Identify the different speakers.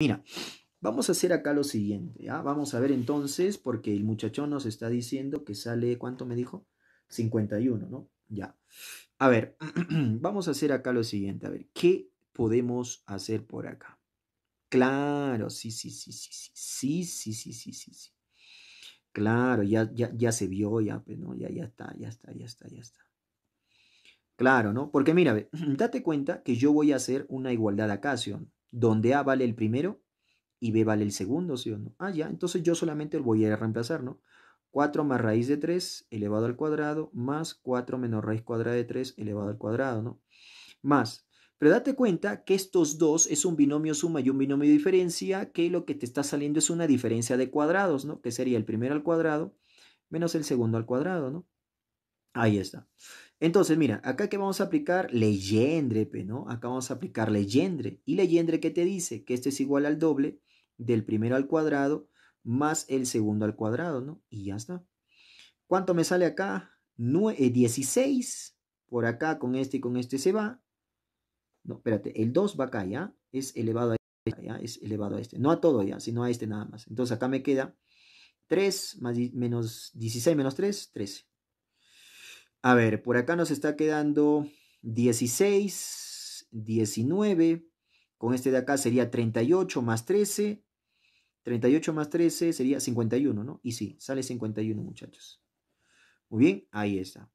Speaker 1: Mira, vamos a hacer acá lo siguiente, ¿ya? Vamos a ver entonces, porque el muchachón nos está diciendo que sale, ¿cuánto me dijo? 51, ¿no? Ya. A ver, vamos a hacer acá lo siguiente, a ver, ¿qué podemos hacer por acá? Claro, sí, sí, sí, sí, sí, sí, sí, sí, sí, sí, sí. Claro, ya, ya, se vio, ya, pues, ¿no? Ya, ya está, ya está, ya está, ya está. Claro, ¿no? Porque mira, date cuenta que yo voy a hacer una igualdad acá, ¿sí? donde A vale el primero y B vale el segundo, ¿sí o no? Ah, ya, entonces yo solamente lo voy a reemplazar, ¿no? 4 más raíz de 3 elevado al cuadrado más 4 menos raíz cuadrada de 3 elevado al cuadrado, ¿no? Más. Pero date cuenta que estos dos es un binomio suma y un binomio diferencia, que lo que te está saliendo es una diferencia de cuadrados, ¿no? Que sería el primero al cuadrado menos el segundo al cuadrado, ¿no? Ahí está. Entonces, mira, acá que vamos a aplicar leyendre, ¿no? Acá vamos a aplicar leyendre. ¿Y leyendre qué te dice? Que este es igual al doble del primero al cuadrado más el segundo al cuadrado, ¿no? Y ya está. ¿Cuánto me sale acá? 9, 16. Eh, Por acá con este y con este se va. No, espérate, el 2 va acá, ¿ya? Es elevado a este, ¿ya? Es elevado a este. No a todo, ¿ya? Sino a este nada más. Entonces acá me queda 3 más, menos 16 menos 3, 13. A ver, por acá nos está quedando 16, 19. Con este de acá sería 38 más 13. 38 más 13 sería 51, ¿no? Y sí, sale 51, muchachos. Muy bien, ahí está.